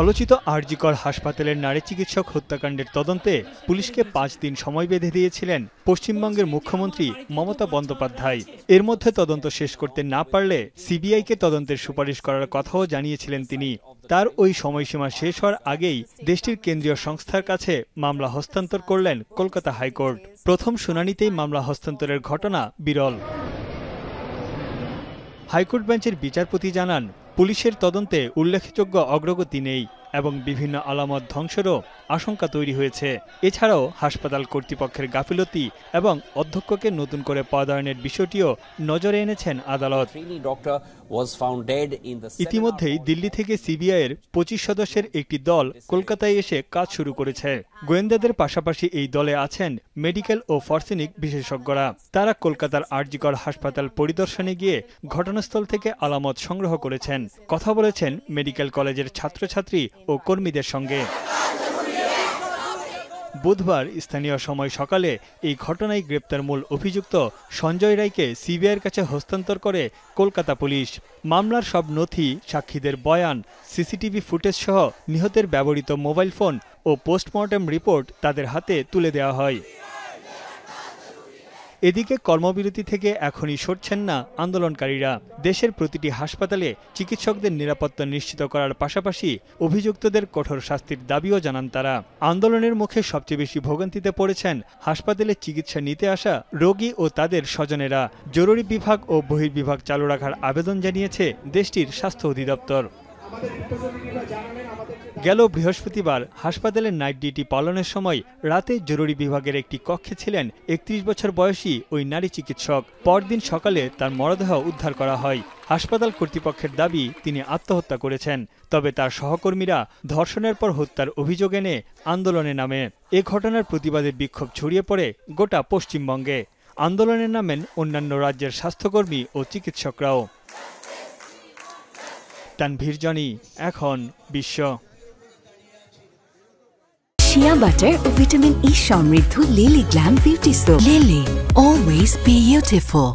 আলোচিত আরজিকর হাসপাতালের নারী চিকিৎসক হত্যাকাণ্ডের তদন্তে পুলিশকে পাঁচ দিন সময় বেঁধে দিয়েছিলেন পশ্চিমবঙ্গের মুখ্যমন্ত্রী মমতা বন্দ্যোপাধ্যায় এর মধ্যে তদন্ত শেষ করতে না পারলে সিবিআইকে তদন্তের সুপারিশ করার কথাও জানিয়েছিলেন তিনি তার ওই সময়সীমা শেষ হওয়ার আগেই দেশটির কেন্দ্রীয় সংস্থার কাছে মামলা হস্তান্তর করলেন কলকাতা হাইকোর্ট প্রথম শুনানিতেই মামলা হস্তান্তরের ঘটনা বিরল হাইকোর্ট বেঞ্চের বিচারপতি জানান পুলিশের তদন্তে উল্লেখযোগ্য অগ্রগতি নেই এবং বিভিন্ন আলামত ধ্বংসেরও আশঙ্কা তৈরি হয়েছে এছাড়াও হাসপাতাল কর্তৃপক্ষের গাফিলতি এবং অধ্যক্ষকে নতুন করে পদায়নের বিষয়টিও নজরে এনেছেন আদালত ইতিমধ্যেই দিল্লি থেকে সিবিআইয়ের পঁচিশ সদস্যের একটি দল কলকাতায় এসে কাজ শুরু করেছে গোয়েন্দাদের পাশাপাশি এই দলে আছেন মেডিকেল ও ফরেনসিক বিশেষজ্ঞরা তারা কলকাতার আরজিকর হাসপাতাল পরিদর্শনে গিয়ে ঘটনাস্থল থেকে আলামত সংগ্রহ করেছেন কথা বলেছেন মেডিকেল কলেজের ছাত্রছাত্রী ও কর্মীদের সঙ্গে বুধবার স্থানীয় সময় সকালে এই ঘটনায় গ্রেপ্তার মূল অভিযুক্ত সঞ্জয় রায়কে সিবিআইয়ের কাছে হস্তান্তর করে কলকাতা পুলিশ মামলার সব নথি সাক্ষীদের বয়ান সিসিটিভি ফুটেজ সহ নিহতের ব্যবহৃত মোবাইল ফোন ও পোস্টমর্টম রিপোর্ট তাদের হাতে তুলে দেওয়া হয় এদিকে কর্মবিরতি থেকে এখনই সরছেন না আন্দোলনকারীরা দেশের প্রতিটি হাসপাতালে চিকিৎসকদের নিরাপত্তা নিশ্চিত করার পাশাপাশি অভিযুক্তদের কঠোর শাস্তির দাবিও জানান তারা আন্দোলনের মুখে সবচেয়ে বেশি ভোগান্তিতে পড়েছেন হাসপাতালে চিকিৎসা নিতে আসা রোগী ও তাদের স্বজনেরা জরুরি বিভাগ ও বহির্বিভাগ চালু রাখার আবেদন জানিয়েছে দেশটির স্বাস্থ্য অধিদপ্তর গেল বৃহস্পতিবার হাসপাতালের নাইট ডিউটি পালনের সময় রাতে জরুরি বিভাগের একটি কক্ষে ছিলেন একত্রিশ বছর বয়সী ওই নারী চিকিৎসক পরদিন সকালে তার মরদেহ উদ্ধার করা হয় হাসপাতাল কর্তৃপক্ষের দাবি তিনি আত্মহত্যা করেছেন তবে তার সহকর্মীরা ধর্ষণের পর হত্যার অভিযোগ এনে আন্দোলনে নামে এ ঘটনার প্রতিবাদে বিক্ষোভ ছড়িয়ে পড়ে গোটা পশ্চিমবঙ্গে আন্দোলনে নামেন অন্যান্য রাজ্যের স্বাস্থ্যকর্মী ও চিকিৎসকরাও তানভীর জনি এখন বিশ্ব শিয়া বাটার ও ভিটামিন ই সমৃদ্ধ Lily glam beauty soap Lily always beautiful